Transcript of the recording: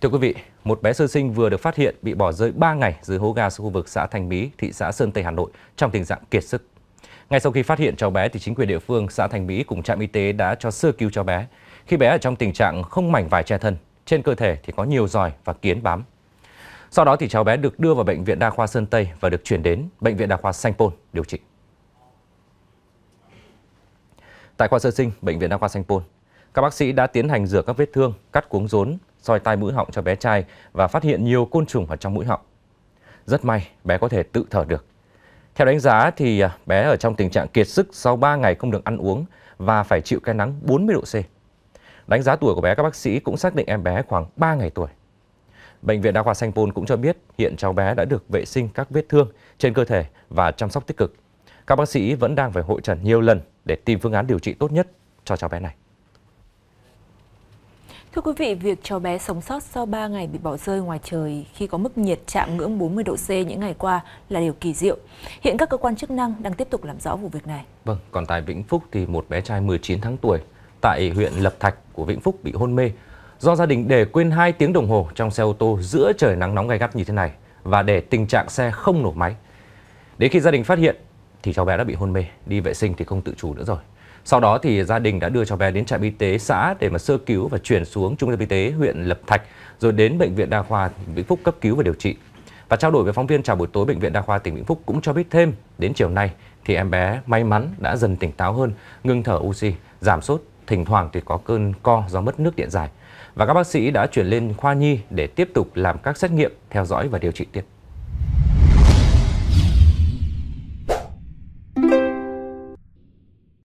Thưa quý vị, một bé sơ sinh vừa được phát hiện bị bỏ rơi 3 ngày dưới hố ga ở khu vực xã Thành Mỹ, thị xã Sơn Tây, Hà Nội trong tình trạng kiệt sức. Ngay sau khi phát hiện cháu bé thì chính quyền địa phương xã Thành Mỹ cùng trạm y tế đã cho sơ cứu cháu bé. Khi bé ở trong tình trạng không mảnh vải che thân, trên cơ thể thì có nhiều giòi và kiến bám. Sau đó thì cháu bé được đưa vào bệnh viện đa khoa Sơn Tây và được chuyển đến bệnh viện đa khoa Sanh Pôn điều trị. Tại khoa sơ sinh bệnh viện đa khoa Sanh Pôn, các bác sĩ đã tiến hành rửa các vết thương, cắt cuống rốn, soi tai mũi họng cho bé trai và phát hiện nhiều côn trùng ở trong mũi họng. Rất may, bé có thể tự thở được. Theo đánh giá thì à, bé ở trong tình trạng kiệt sức sau 3 ngày không được ăn uống và phải chịu cái nắng 40 độ C. Đánh giá tuổi của bé các bác sĩ cũng xác định em bé khoảng 3 ngày tuổi. Bệnh viện Đa khoa Sanh Pôn cũng cho biết hiện cháu bé đã được vệ sinh các vết thương trên cơ thể và chăm sóc tích cực. Các bác sĩ vẫn đang phải hội trần nhiều lần để tìm phương án điều trị tốt nhất cho cháu bé này. Thưa quý vị, việc cháu bé sống sót sau 3 ngày bị bỏ rơi ngoài trời khi có mức nhiệt chạm ngưỡng 40 độ C những ngày qua là điều kỳ diệu. Hiện các cơ quan chức năng đang tiếp tục làm rõ vụ việc này. Vâng, còn tại Vĩnh Phúc thì một bé trai 19 tháng tuổi tại huyện Lập Thạch của Vĩnh Phúc bị hôn mê do gia đình để quên 2 tiếng đồng hồ trong xe ô tô giữa trời nắng nóng gay gắt như thế này và để tình trạng xe không nổ máy. Đến khi gia đình phát hiện thì cháu bé đã bị hôn mê, đi vệ sinh thì không tự chủ nữa rồi. Sau đó thì gia đình đã đưa cháu bé đến trạm y tế xã để mà sơ cứu và chuyển xuống trung tâm y tế huyện Lập Thạch rồi đến bệnh viện đa khoa Vĩnh Phúc cấp cứu và điều trị. Và trao đổi với phóng viên chào buổi tối bệnh viện đa khoa tỉnh Vĩnh Phúc cũng cho biết thêm đến chiều nay thì em bé may mắn đã dần tỉnh táo hơn, ngưng thở oxy, giảm sốt, thỉnh thoảng thì có cơn co do mất nước điện giải. Và các bác sĩ đã chuyển lên khoa nhi để tiếp tục làm các xét nghiệm, theo dõi và điều trị tiếp.